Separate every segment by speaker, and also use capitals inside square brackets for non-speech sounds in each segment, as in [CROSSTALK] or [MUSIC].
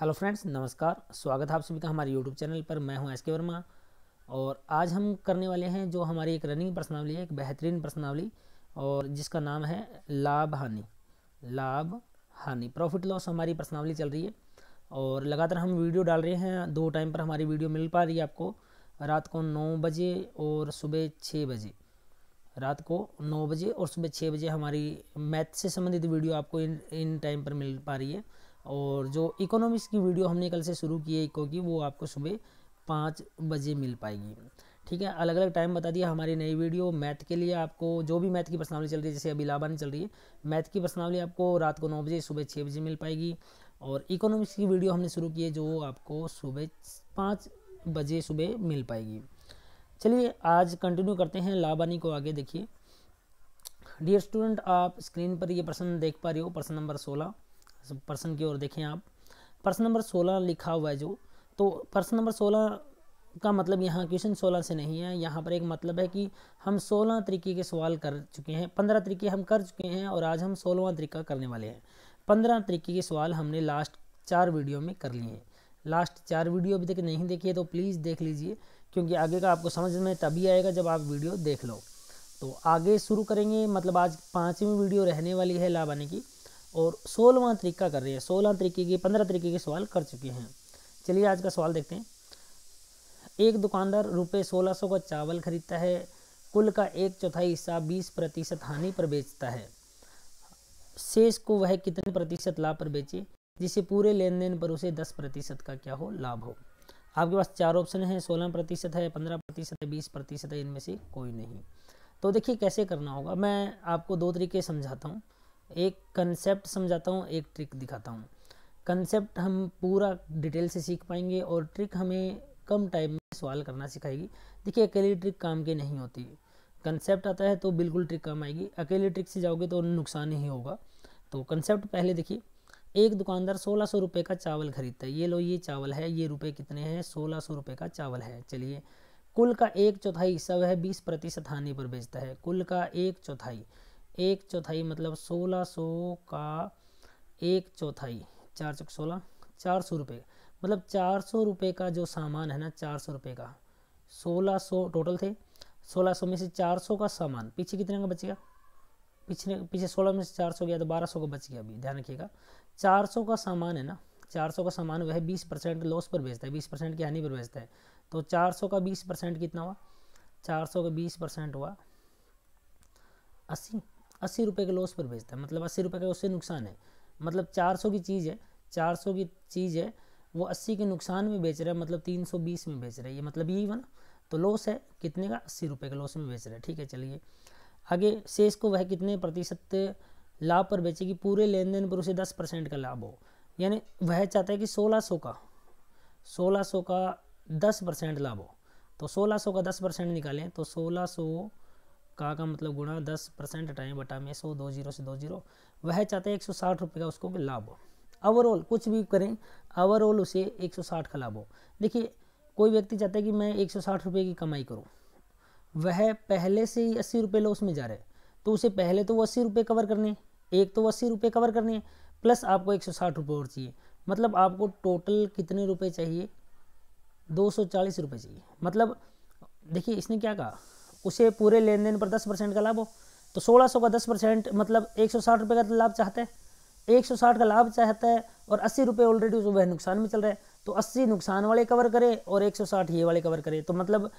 Speaker 1: hello friends नमस्कार स्वागत है आप सभी का हमारे यूट्यूब चैनल पर मैं हूं एस के वर्मा और आज हम करने वाले हैं जो हमारी एक रनिंग प्रश्नावली है एक बेहतरीन प्रश्नावली और जिसका नाम है लाभ हानि लाभ हानि प्रॉफिट लॉस हमारी प्रश्नावली चल रही है और लगातार हम वीडियो डाल रहे हैं दो टाइम पर हमारी वीडियो मिल पा रही है आपको रात को नौ बजे और सुबह छः बजे रात को नौ बजे और सुबह छः बजे हमारी मैथ से संबंधित वीडियो आपको इन इन टाइम पर मिल पा रही है और जो इकोनॉमिक्स की वीडियो हमने कल से शुरू की है इको की वो आपको सुबह पाँच बजे मिल पाएगी ठीक है अलग अलग टाइम बता दिया हमारी नई वीडियो मैथ के लिए आपको जो भी मैथ की प्रश्नावली चल रही है जैसे अभी लाबानी चल रही है मैथ की प्रश्नावली आपको रात को नौ बजे सुबह छः बजे मिल पाएगी और इकोनॉमिक्स की वीडियो हमने शुरू की है जो आपको सुबह पाँच बजे सुबह मिल पाएगी चलिए आज कंटिन्यू करते हैं लाबानी को आगे देखिए डियर स्टूडेंट आप स्क्रीन पर ये प्रश्न देख पा रहे हो प्रश्न नंबर सोलह प्रश्न की ओर देखें आप प्रश्न नंबर सोलह लिखा हुआ है जो तो प्रश्न नंबर सोलह का मतलब यहाँ क्वेश्चन सोलह से नहीं है यहाँ पर एक मतलब है कि हम सोलह तरीके के सवाल कर चुके हैं पंद्रह तरीके हम कर चुके हैं और आज हम सोलहवा तरीका करने वाले हैं पंद्रह तरीके के सवाल हमने लास्ट चार वीडियो में कर लिए हैं लास्ट चार वीडियो अभी तक नहीं देखिए तो प्लीज़ देख लीजिए क्योंकि आगे का आपको समझ में तभी आएगा जब आप वीडियो देख लो तो आगे शुरू करेंगे मतलब आज पाँचवीं वीडियो रहने वाली है लाभ की और सोलवा तरीका कर रही है सोलह तरीके के पंद्रह तरीके के सवाल कर चुके हैं चलिए आज का सवाल देखते हैं एक दुकानदार रुपये सोलह सौ का चावल खरीदता है कुल का एक चौथाई हिस्सा बीस प्रतिशत हानि पर बेचता है शेष को वह कितने प्रतिशत लाभ पर बेचे जिससे पूरे लेन देन पर उसे दस प्रतिशत का क्या हो लाभ हो आपके पास चार ऑप्शन है सोलह प्रतिशत है पंद्रह प्रतिशत है बीस प्रतिशत है इनमें से कोई नहीं तो देखिए कैसे करना होगा मैं आपको दो तरीके समझाता हूँ एक कंसेप्ट समझाता हूँ एक ट्रिक दिखाता हूँ कंसेप्ट हम पूरा डिटेल से सीख पाएंगे और ट्रिक हमें कम टाइम में सवाल करना सिखाएगी देखिए अकेली ट्रिक काम की नहीं होती कंसेप्ट आता है तो बिल्कुल ट्रिक काम आएगी अकेली ट्रिक से जाओगे तो नुकसान ही होगा तो कंसेप्ट पहले देखिए एक दुकानदार सोलह सौ रुपये का चावल खरीदता है ये लो ये चावल है ये रुपए कितने हैं सोलह सौ रुपये का चावल है चलिए कुल का एक चौथाई हिस्सा वह बीस प्रतिशत हानि पर बेचता है कुल का एक चौथाई एक चौथाई मतलब सोलह सौ सो का एक चौथाई चार चौक सोलह चार सौ रुपये मतलब चार सौ रुपये का जो सामान है ना चार सौ रुपये का सोलह सौ टोटल थे सोलह सौ में से चार सौ का सामान पीछे कितने का बचेगा पिछले पीछे सोलह में से चार सौ गया तो बारह सौ का बच गया अभी ध्यान रखिएगा चार सौ का सामान है ना चार सौ का सामान वह बीस परसेंट लॉस पर बेचता है बीस परसेंट की हानि पर बेचता है तो चार सौ का बीस परसेंट कितना हुआ चार सौ का बीस परसेंट हुआ अस्सी अस्सी रुपये के लॉस पर बेचता है मतलब अस्सी रुपये का उससे नुकसान है मतलब चार सौ की चीज़ है चार सौ की चीज़ है वो अस्सी के नुकसान में बेच रहा है मतलब तीन सौ बीस में बेच रहा है ये मतलब यही वन तो लॉस है कितने का अस्सी रुपये के लॉस में बेच रहा है ठीक है चलिए आगे शेष को वह कितने प्रतिशत लाभ पर बेचेगी पूरे लेन देन पर उसे दस परसेंट का लाभ हो यानी वह चाहता है कि सोलह सौ का सोलह सौ का दस परसेंट लाभ हो तो सोलह सौ का दस परसेंट निकालें तो सोलह सौ का का मतलब गुणा दस परसेंट हटाएं बटा में सो दो जीरो से दो जीरो वह चाहते हैं एक सौ साठ रुपये का उसको लाभ हो ओवरऑल कुछ भी करें ओवरऑल उसे एक सौ साठ का लाभ हो देखिए कोई व्यक्ति चाहता है कि मैं एक सौ साठ रुपये की कमाई करूँ वह पहले से ही अस्सी रुपये लॉस में जा रहे तो उसे पहले तो वो अस्सी रुपये कवर करने एक तो अस्सी रुपये कवर करने प्लस आपको एक सौ साठ रुपये और चाहिए मतलब आपको टोटल कितने रुपये चाहिए दो सौ चालीस रुपये चाहिए मतलब देखिए इसने क्या कहा उसे पूरे लेन देन पर दस परसेंट का लाभ हो तो सोलह सौ का दस परसेंट मतलब एक सौ साठ रुपये का तो लाभ चाहता है एक सौ साठ का लाभ चाहता है और अस्सी रुपये ऑलरेडी उसको वह नुकसान में चल रहा है तो अस्सी नुकसान वाले कवर करे और एक सौ साठ ये वाले कवर करे तो मतलब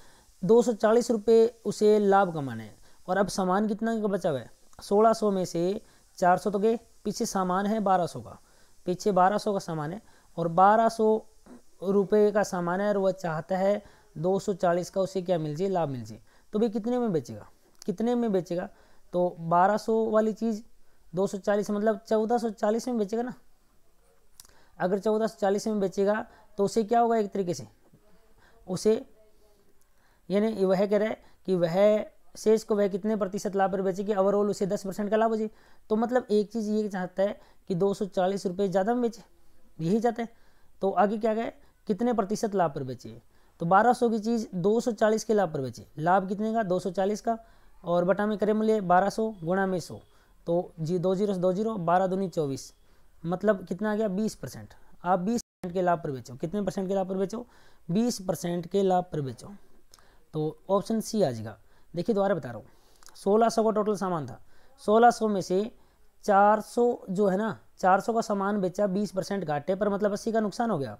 Speaker 1: दो सौ चालीस रुपये उसे लाभ कमाना है और अब सामान कितना का बचा हुआ है सोलह सौ में से चार सौ तो गए पीछे सामान है बारह सौ का पीछे बारह सौ का सामान है और बारह सौ रुपये का सामान है और वह चाहता है दो सौ चालीस का उसे क्या मिल जाए लाभ मिल जाए तो भाई कितने में बेचेगा कितने में बेचेगा तो 1200 वाली चीज़ 240 मतलब 1440 में बेचेगा ना अगर 1440 में बेचेगा तो उसे क्या होगा एक तरीके से उसे यानी वह कह रहा है कि वह शेष को वह कितने प्रतिशत लाभ पर बेचेगी ओवरऑल उसे दस परसेंट का लाभ हो जाए तो मतलब एक चीज़ ये चाहता है कि दो सौ चालीस ज़्यादा में बेचे यही चाहते हैं तो आगे क्या गए कितने प्रतिशत लाभ पर बेचिए तो 1200 की चीज़ 240 के लाभ पर बेची लाभ कितने का 240 का और बटा में करें मूल्य 1200 गुणा में सौ तो जी दो जीरो से दो जीरो बारह दूनी चौबीस मतलब कितना आ गया 20 परसेंट आप 20 परसेंट के लाभ पर बेचो कितने परसेंट के लाभ पर बेचो 20 परसेंट के लाभ पर बेचो तो ऑप्शन सी आ जाएगा देखिए दोबारा बता रहा हूँ सोलह सौ का टोटल सामान था सोलह सौ में से चार सौ जो है ना चार सौ का सामान बेचा बीस परसेंट घाटे पर मतलब अस्सी का नुकसान हो गया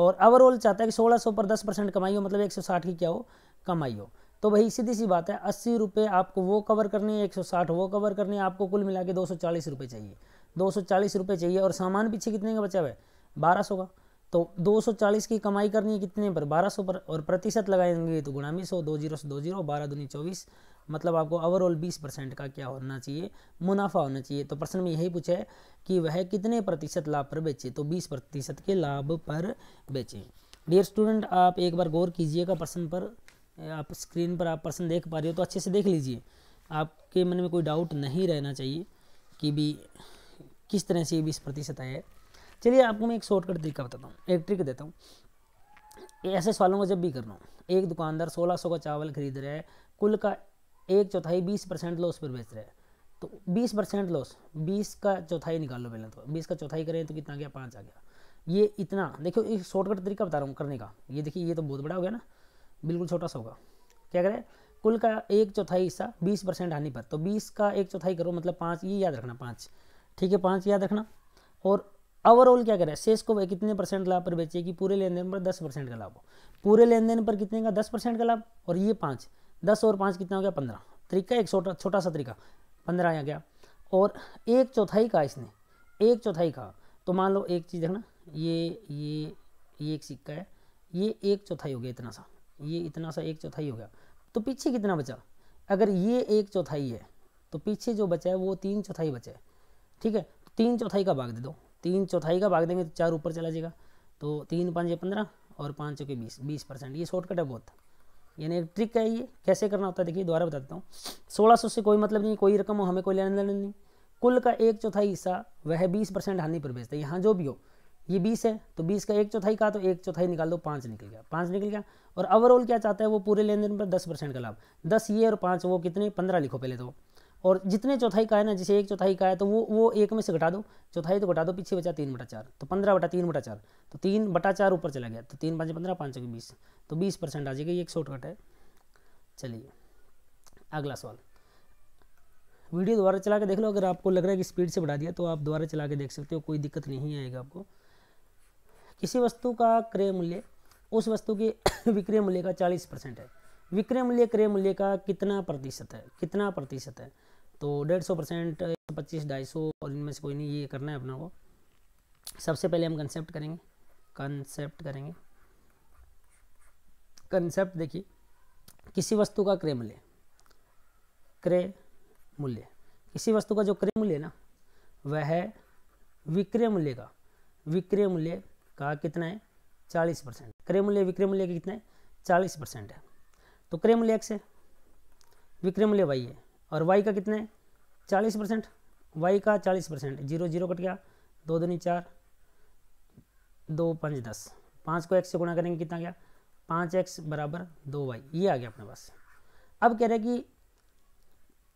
Speaker 1: और ओवरऑल चाहता है कि सोलह सौ पर दस परसेंट कमाई हो मतलब एक सौ साठ की क्या हो कमाई हो तो भाई सीधी सी बात है अस्सी रुपये आपको वो कवर करनी है एक सौ साठ वो कवर करनी है आपको कुल मिला के दो सौ चालीस रुपये चाहिए दो सौ चालीस रुपये चाहिए और सामान पीछे कितने का बचा हुआ है बारह सौ का तो दो सौ चालीस की कमाई करनी है कितने पर बारह सौ पर और प्रतिशत लगाएंगे तो गुणामी सौ दो जीरो सौ दो जीरो बारह दूनी चौबीस मतलब आपको ओवरऑल 20 परसेंट का क्या होना चाहिए मुनाफा होना चाहिए तो प्रश्न में यही पूछा है कि वह कितने प्रतिशत लाभ पर बेचे तो 20 प्रतिशत के लाभ पर बेचे डियर स्टूडेंट आप एक बार गौर कीजिएगा प्रश्न पर आप स्क्रीन पर आप प्रश्न देख पा रहे हो तो अच्छे से देख लीजिए आपके मन में कोई डाउट नहीं रहना चाहिए कि भी किस तरह से ये बीस प्रतिशत है चलिए आपको मैं एक शॉर्टकट तरीका बताता हूँ एक ट्रिक देता हूँ ऐसे सवालों को जब भी कर रहा हूँ एक दुकानदार सोलह सौ का चावल खरीद रहा है कुल का एक चौथाई बीस परसेंट लॉस पर बेच रहे हैं तो बीस परसेंट लॉस बीस का चौथाई निकाल लो पहले तो बीस का चौथाई करें तो कितना गया पाँच आ गया ये इतना देखो एक शॉर्टकट तरीका बता रहा हूँ करने का ये देखिए ये तो बहुत बड़ा हो गया ना बिल्कुल छोटा सा होगा क्या करें कुल का एक चौथाई हिस्सा बीस परसेंट हानि पर तो बीस का एक चौथाई करो मतलब पाँच ये याद रखना पाँच ठीक है पाँच याद रखना और ओवरऑल क्या करें शेष को कितने परसेंट लाभ पर बेचिए कि पूरे लेन देन पर दस परसेंट का लाभ हो पूरे लेन देन पर कितने का दस परसेंट का लाभ और ये पाँच दस और पाँच कितना हो गया पंद्रह तरीका एक छोटा छोटा सा तरीका पंद्रह आ गया और एक चौथाई का इसने एक चौथाई का तो मान लो एक चीज़ देखना ये ये ये एक सिक्का है ये एक चौथाई हो गया इतना सा ये इतना सा एक चौथाई हो गया तो पीछे कितना बचा अगर ये एक चौथाई है तो पीछे जो बचा है वो तीन चौथाई बचा है ठीक है तो तीन चौथाई का भाग दे दो तीन चौथाई का भाग देंगे तो चार ऊपर चला जाएगा तो तीन पाँच पंद्रह और पाँच के बीस बीस परसेंट ये शॉर्टकट है बहुत यानी ट्रिक है ये कैसे करना होता है देखिए दोबारा बता देता हूँ सोलह सौ से कोई मतलब नहीं कोई रकम हो हमें कोई लेना देना नहीं कुल का एक चौथाई हिस्सा वह बीस परसेंट हानि पर बेचता है यहाँ जो भी हो ये बीस है तो बीस का एक चौथाई का तो एक चौथाई निकाल दो पाँच निकल गया पाँच निकल गया और ओवरऑल क्या चाहता है वो पूरे लेन देन पर दस परसेंट का लाभ दस ये और पाँच वो कितने पंद्रह लिखो पहले तो और जितने चौथाई का है ना जैसे एक चौथाई का है तो वो वो एक में से घटा दो चौथाई तो घटा दो पीछे बचा तीन बटा चार तो पंद्रह बटा तीन बटा चार तो तीन बटा चार ऊपर चला गया तो तीन पाँच पंद्रह पाँच सौ बीस तो बीस परसेंट आ जाएगा ये एक शॉर्टकट है चलिए अगला सवाल वीडियो दोबारा चला के देख लो अगर आपको लग रहा है कि स्पीड से बढ़ा दिया तो आप दोबारा चला के देख सकते हो कोई दिक्कत नहीं आएगा आपको किसी वस्तु का क्रय मूल्य उस वस्तु के [COUGHS] विक्रय मूल्य का चालीस परसेंट है विक्रय मूल्य क्रय मूल्य का कितना प्रतिशत है कितना प्रतिशत है तो डेढ़ सौ परसेंट पच्चीस ढाई सौ और इनमें से कोई नहीं ये करना है अपना को सबसे पहले हम कंसेप्ट करेंगे कंसेप्ट करेंगे कंसेप्ट देखिए किसी वस्तु का क्रय मूल्य क्रय मूल्य किसी वस्तु का जो क्रय मूल्य ना वह है विक्रय मूल्य का विक्रय मूल्य का कितना है चालीस परसेंट क्रय मूल्य विक्रय मूल्य का कितना है चालीस परसेंट है तो क्रय मूल्य एक्स है विक्रय मूल्य वाई है और वाई का कितने चालीस परसेंट वाई का चालीस परसेंट जीरो जीरो कट गया दो दूनी चार दो पाँच दस पाँच को एक्स से गुणा करेंगे कितना गया पाँच एक्स बराबर दो वाई ये आ गया अपने पास अब कह रहे हैं कि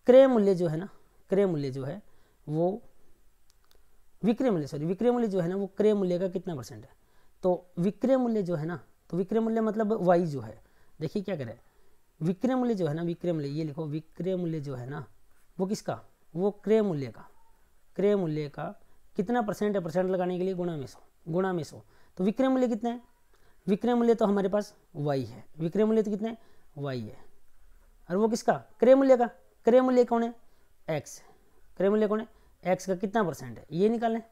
Speaker 1: क्रय मूल्य जो है ना क्रय मूल्य जो है वो विक्रय मूल्य सॉरी विक्रय मूल्य जो है ना वो क्रय मूल्य का कितना परसेंट है तो विक्रय मूल्य जो है ना तो विक्रय मूल्य मतलब वाई जो है देखिए क्या करें विक्रय मूल्य जो है ना विक्रय मूल्य ये लिखो विक्रय मूल्य जो है ना वो किसका वो क्रय मूल्य का क्रय मूल्य का कितना परसेंट है परसेंट लगाने के लिए गुणा में सौ गुणा में सौ तो विक्रय मूल्य कितना है विक्रय मूल्य तो हमारे पास वाई है विक्रय मूल्य तो कितना है वाई है और वो किसका क्रय मूल्य का क्रय मूल्य कौन है एक्स क्रय मूल्य कौन है एक्स का कितना परसेंट है ये निकालें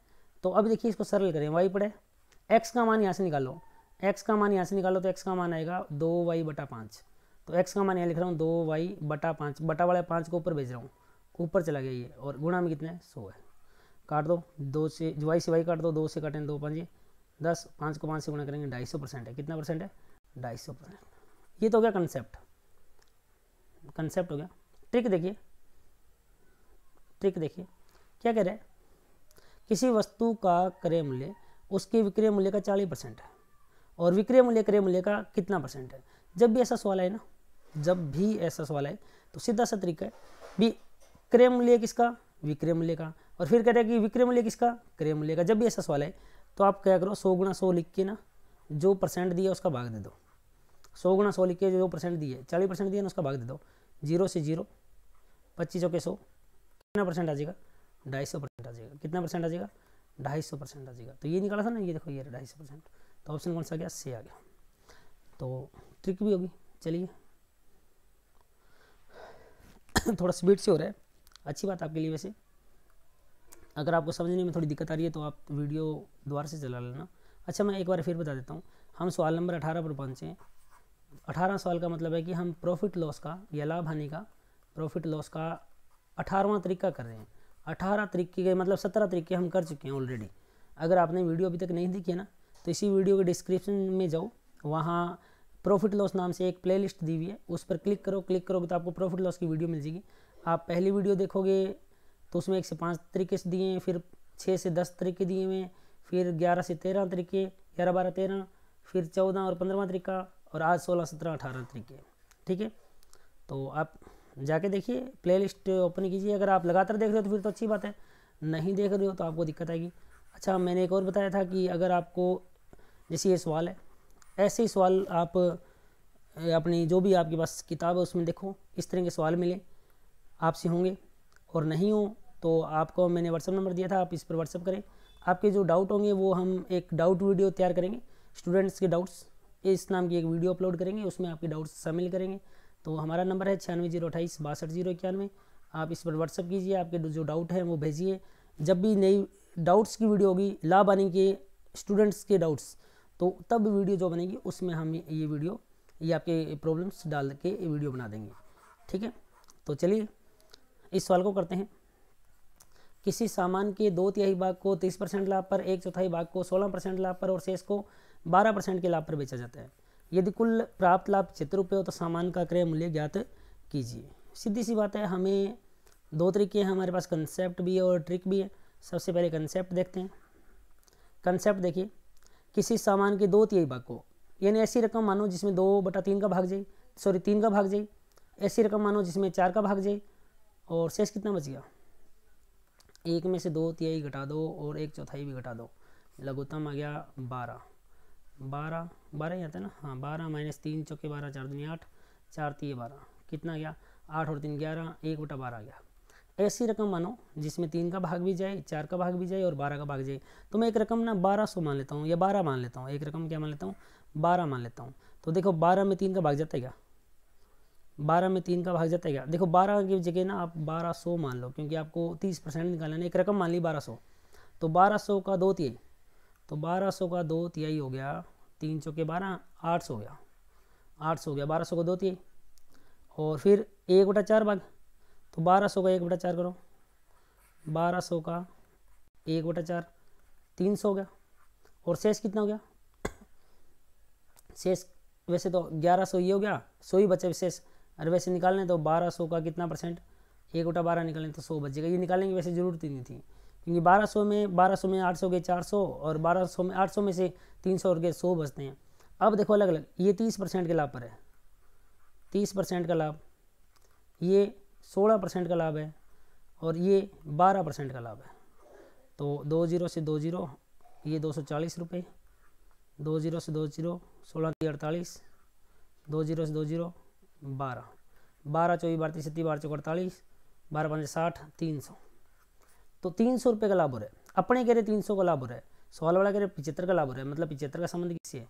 Speaker 1: तो अब देखिए इसको सरल करें वाई पड़े एक्स का मान यहाँ से निकालो एक्स का मान यहाँ से निकालो तो एक्स का मान आएगा दो वाई बटा पाँच तो एक्स का मान यहाँ लिख रहा हूँ दो वाई बटा पाँच बटा वाला पाँच को ऊपर भेज रहा हूँ ऊपर चला गया ये और गुणा में कितना है सौ है काट दो दो से वाई से वाई काट दो दो से काटें दो पाँच दस पाँच को पाँच से गुणा करेंगे ढाई सौ परसेंट है कितना परसेंट है ढाई सौ परसेंट ये तो हो गया कंसेप्ट कंसेप्ट हो गया ट्रिक देखिए ट्रिक देखिए क्या कह रहे हैं किसी वस्तु का क्रय मूल्य उसके विक्रय मूल्य का चालीस परसेंट है और विक्रय मूल्य क्रय मूल्य का कितना परसेंट है जब भी ऐसा सवाल आए ना जब भी ऐसा सवाल है तो सीधा सा तरीका है भी क्रय मूल्य किसका विक्रय मूल्य का और फिर कह रहे हैं कि विक्रय मूल्य किसका क्रय मूल्य का जब भी ऐसा सवाल है तो आप क्या करो सौ गुणा सौ लिख के ना जो परसेंट दिया उसका भाग दे दो सौ गुणा सौ लिख के जो परसेंट दिए चालीस परसेंट दिए ना उसका भाग दे दो जीरो से जीरो पच्चीस के सौ कितना परसेंट आ जाएगा ढाई सौ परसेंट आ जाएगा कितना परसेंट आ जाएगा ढाई सौ परसेंट आ जाएगा तो ये निकाला था ना ये देखो ये ढाई सौ परसेंट तो ऑप्शन कौन सा गया सी आ गया तो ट्रिक भी होगी चलिए [COUGHS] थोड़ा स्पीड से हो रहा है अच्छी बात आपके लिए वैसे अगर आपको समझने में थोड़ी दिक्कत आ रही है तो आप वीडियो दोबारा से चला लेना अच्छा मैं एक बार फिर बता देता हूँ हम सवाल नंबर अठारह पर पहुँचे हैं अठारह सवाल का मतलब है कि हम प्रॉफिट लॉस का या लाभ हानि का प्रॉफिट लॉस का अठारहवां तरीका कर रहे हैं अठारह तरीके के मतलब सत्रह तरीके हम कर चुके हैं ऑलरेडी अगर आपने वीडियो अभी तक नहीं देखी है ना तो इसी वीडियो के डिस्क्रिप्शन में जाओ वहाँ प्रॉफिट लॉस नाम से एक प्लेलिस्ट दी हुई है उस पर क्लिक करो क्लिक करोगे तो आपको प्रॉफिट लॉस की वीडियो मिल जाएगी आप पहली वीडियो देखोगे तो उसमें एक से पाँच तरीके से दिए हैं फिर छः से दस तरीके दिए हुए फिर ग्यारह से तेरह तरीके ग्यारह बारह तेरह फिर चौदह और पंद्रहवा तरीका और आज सोलह सत्रह अठारह तरीके ठीक है तो आप जाके देखिए प्लेलिस्ट ओपन कीजिए अगर आप लगातार देख रहे हो तो फिर तो अच्छी बात है नहीं देख रहे हो तो आपको दिक्कत आएगी अच्छा मैंने एक और बताया था कि अगर आपको जैसे ये सवाल है ऐसे ही सवाल आप अपनी जो भी आपके पास किताब है उसमें देखो इस तरह के सवाल मिले आपसे होंगे और नहीं हो तो आपको मैंने व्हाट्सअप नंबर दिया था आप इस पर व्हाट्सअप करें आपके जो डाउट होंगे वो हम एक डाउट वीडियो तैयार करेंगे स्टूडेंट्स के डाउट्स इस नाम की एक वीडियो अपलोड करेंगे उसमें आपके डाउट्स शामिल करेंगे तो हमारा नंबर है छियानवे जीरो अट्ठाईस बासठ जीरो इक्यानवे आप इस पर व्हाट्सअप कीजिए आपके जो डाउट हैं वो भेजिए जब भी नई डाउट्स की वीडियो होगी लाभ आने के स्टूडेंट्स के डाउट्स तो तब वीडियो जो बनेगी उसमें हम ये वीडियो ये आपके प्रॉब्लम्स डाल के ये वीडियो बना देंगे ठीक है तो चलिए इस सवाल को करते हैं किसी सामान के दो तिहाई भाग को तीस परसेंट लाभ पर एक चौथाई भाग को सोलह परसेंट लाभ पर और शेष को बारह परसेंट के लाभ पर बेचा जाता है यदि कुल प्राप्त लाभ चित्र रुपये हो तो सामान का क्रय मूल्य ज्ञात कीजिए सीधी सी बात है हमें दो तरीके हैं हमारे पास कंसेप्ट भी है और ट्रिक भी है सबसे पहले कंसेप्ट देखते हैं कंसेप्ट देखिए किसी सामान के दो तिहाई भाग को यानी ऐसी रकम मानो जिसमें दो बटा तीन का भाग जाए सॉरी तीन का भाग जाए ऐसी रकम मानो जिसमें चार का भाग जाए और शेष कितना बच गया एक में से दो तिहाई घटा दो और एक चौथाई भी घटा दो लघुत्तम आ गया बारह बारह बारह ही आता है ना हाँ बारह माइनस तीन चौके बारह चार दुनिया आठ चार तीय बारह कितना गया आठ और तीन ग्यारह एक बटा बारह गया ऐसी रकम मानो जिसमें तीन का भाग भी जाए चार का भाग भी जाए और बारह का भाग जाए तो मैं एक रकम ना बारह सौ मान लेता हूँ या बारह मान लेता हूँ एक रकम क्या मान लेता हूँ बारह मान लेता हूँ तो देखो बारह में तीन का भाग जाता है क्या बारह में तीन का भाग जाता है क्या देखो बारह की जगह ना आप बारह सौ मान लो क्योंकि आपको तीस परसेंट निकालना एक रकम मान ली बारह सौ तो बारह सौ का दो तिहाई तो बारह सौ का दो तिहाई हो गया तीन सौ के बारह आठ सौ हो गया आठ सौ हो गया बारह सौ का दो तिहाई और फिर एक बटा चार भाग तो बारह सौ का एक बटा चार करो बारह सौ का एक बटा चार तीन सौ हो गया और शेष कितना हो गया शेष वैसे तो ग्यारह सौ ये हो गया सौ ही बचे शेष अरे वैसे निकालने तो बारह सौ का कितना परसेंट एक बटा बारह निकालें तो सौ बचेगा ये निकालेंगे वैसे ज़रूरत तो ही नहीं थी क्योंकि बारह सौ में बारह सौ में आठ सौ गए चार सौ और बारह सौ में आठ सौ में से तीन सौ और गए सौ बचते हैं अब देखो अलग अलग ये तीस परसेंट के लाभ पर है तीस परसेंट का लाभ ये सोलह परसेंट का लाभ है और ये बारह परसेंट का लाभ है तो दो जीरो से दो जीरो ये दो सौ चालीस रुपये दो जीरो से दो जीरो सोलह अड़तालीस दो जीरो से दो जीरो बारह बारह चौबीस बार तीस बारह चौक अड़तालीस बारह पाँच साठ तीन सौ तो तीन सौ रुपये का लाभ हो रहा है अपने कह रहे तीन सौ का लाभ हो रहा है सवाल वाला कह रहे पिचहत्तर का लाभ हो रहा है मतलब पिछहत्तर का संबंध किससे है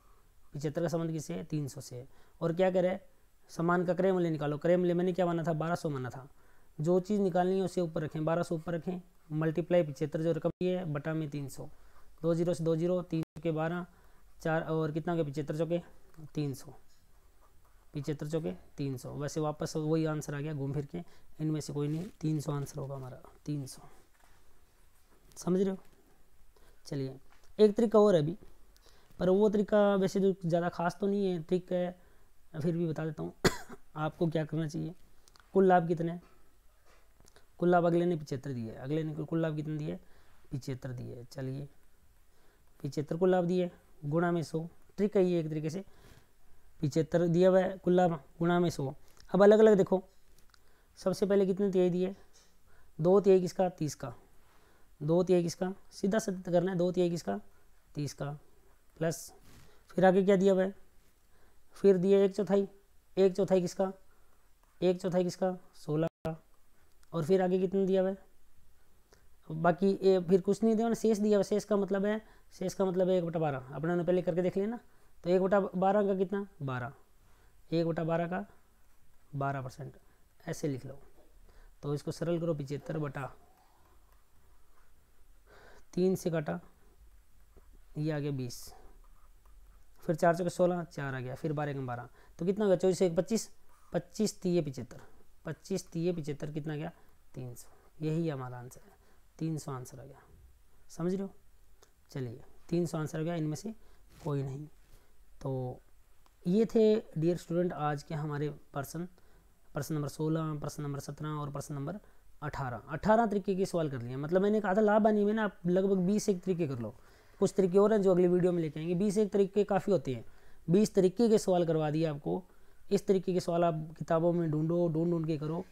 Speaker 1: पिछहत्तर का संबंध किससे है तीन सौ से है और क्या कह रहे हैं सामान का क्रय मूल्य निकालो क्रय मूल्य मैंने क्या माना था बारह सौ माना था जो चीज़ निकालनी है उसे ऊपर रखें बारह सौ ऊपर रखें मल्टीप्लाई पिछहत्तर जो रकम है बटा में तीन सौ दो जीरो से दो जीरो तीन के बारह चार और कितना के पिछहत्तर चौके तीन सौ पिछहत्तर चौके तीन सौ वैसे वापस वही आंसर आ गया घूम फिर के इनमें से कोई नहीं तीन सौ आंसर होगा हमारा तीन सौ समझ रहे हो चलिए एक तरीका और अभी पर वो तरीका वैसे जो तो ज़्यादा खास तो नहीं है ठीक है फिर भी बता देता हूँ [COUGHS] आपको क्या करना चाहिए कुल लाभ कितने हैं कुल लाभ अगले ने पिछहत्तर दिए अगले ने कुल लाभ कितने दिए पिछहत्तर दिए चलिए पिछहत्तर कुल लाभ दिए गुणा में सौ ट्रिक है ये एक तरीके से पिछहत्तर दिया हुआ है कुल लाभ गुणा में सौ अब अलग अलग देखो सबसे पहले कितने तिहाई दिए दो तिहाई किसका तीस का दो तिहाई किसका सीधा सत्य करना है दो तिहाई किसका तीस का प्लस फिर आगे क्या दिया हुआ है फिर दिया एक चौथाई एक चौथाई किसका एक चौथाई किसका सोलह का और फिर आगे कितना दिया हुआ है बाकी ए, फिर कुछ नहीं दिया शेष दिया हुआ शेष का मतलब है शेष का मतलब है एक बटा बारह अपना पहले करके देख लेना तो एक बटा बारह का कितना बारह एक बटा बारह का बारह परसेंट ऐसे लिख लो तो इसको सरल करो पिचहत्तर बटा तीन से काटा ये आ गया बीस फिर चार चौके सोलह चार आ गया फिर बारह कम बारह तो कितना गया चौबीस एक पच्चीस पच्चीस तीय पिचहत्तर पच्चीस तीय पिचहत्तर कितना गया तीन सौ यही हमारा आंसर है तीन सौ आंसर आ गया समझ रहे हो चलिए तीन सौ आंसर आ गया इनमें से कोई नहीं तो ये थे डियर स्टूडेंट आज के हमारे पर्सन प्रश्न नंबर सोलह प्रश्न नंबर सत्रह और प्रश्न नंबर अठारह अठारह तरीके के सवाल कर लिए मतलब मैंने कहा था लाभ आनी मैंने ना आप लगभग बीस एक तरीके कर लो कुछ तरीके और हैं जो अगली वीडियो में लेके आएंगे बीस एक तरीके काफ़ी होते हैं बीस तरीके के सवाल करवा दिए आपको इस तरीके के सवाल आप किताबों में ढूंढो ढूंढ ढूंढ के करो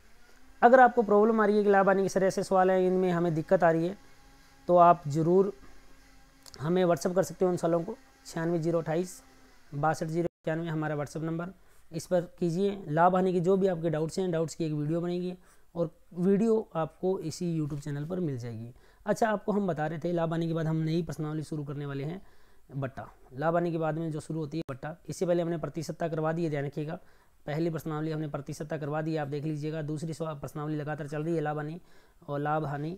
Speaker 1: अगर आपको प्रॉब्लम आ रही है कि लाभ आने के सर ऐसे सवाल हैं इनमें हमें दिक्कत आ रही है तो आप ज़रूर हमें व्हाट्सअप कर सकते हो उन सवालों को छियानवे जीरो अट्ठाईस बासठ जीरो इक्यानवे हमारा व्हाट्सअप नंबर इस पर कीजिए लाभ आने के जो भी आपके डाउट्स हैं डाउट्स की एक वीडियो बनेगी और वीडियो आपको इसी यूट्यूब चैनल पर मिल जाएगी अच्छा आपको हम बता रहे थे लाभ आने के बाद हम नई प्रश्नावली शुरू करने वाले हैं बट्टा लाभ आने के बाद में जो शुरू होती है बट्टा इससे पहले हमने प्रतिशतता करवा दी है ध्यान रखिएगा पहली प्रश्नावली हमने प्रतिशतता करवा दी है आप देख लीजिएगा दूसरी प्रश्नावली लगातार चल रही है लाभ हानि और लाभ हानि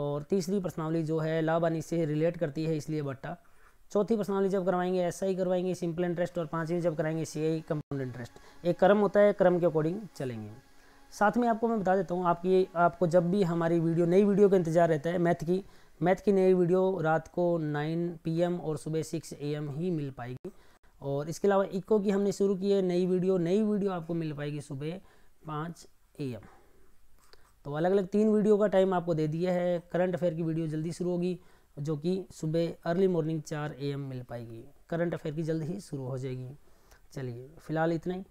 Speaker 1: और तीसरी प्रश्नावली जो है लाभ हानि से रिलेट करती है इसलिए बट्टा चौथी प्रश्नावली जब करवाएंगे ऐसा ही करवाएंगे सिंपल इंटरेस्ट और पाँचवीं जब कराएंगे सी आई कंपाउंड इंटरेस्ट एक क्रम होता है क्रम के अकॉर्डिंग चलेंगे साथ में आपको मैं बता देता हूँ आपकी आपको जब भी हमारी वीडियो नई वीडियो का इंतजार रहता है मैथ की मैथ की नई वीडियो रात को 9 पीएम और सुबह 6 एम ही मिल पाएगी और इसके अलावा इको की हमने शुरू की है नई वीडियो नई वीडियो आपको मिल पाएगी सुबह पाँच एम तो अलग अलग तीन वीडियो का टाइम आपको दे दिया है करंट अफेयर की वीडियो जल्दी शुरू होगी जो कि सुबह अर्ली मॉर्निंग चार एम मिल पाएगी करंट अफेयर की जल्द ही शुरू हो जाएगी चलिए फिलहाल इतना ही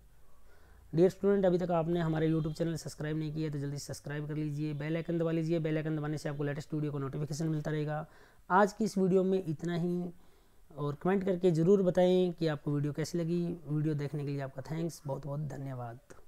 Speaker 1: डियर स्टूडेंट अभी तक आपने हमारे यूट्यूब चैनल सब्सक्राइब नहीं किया तो जल्दी सब्सक्राइब कर लीजिए बेल आइकन दबा लीजिए बेल आइकन दबाने से आपको लेटेस्ट वीडियो का नोटिफिकेशन मिलता रहेगा आज की इस वीडियो में इतना ही और कमेंट करके ज़रूर बताएं कि आपको वीडियो कैसी लगी वीडियो देखने के लिए आपका थैंक्स बहुत बहुत धन्यवाद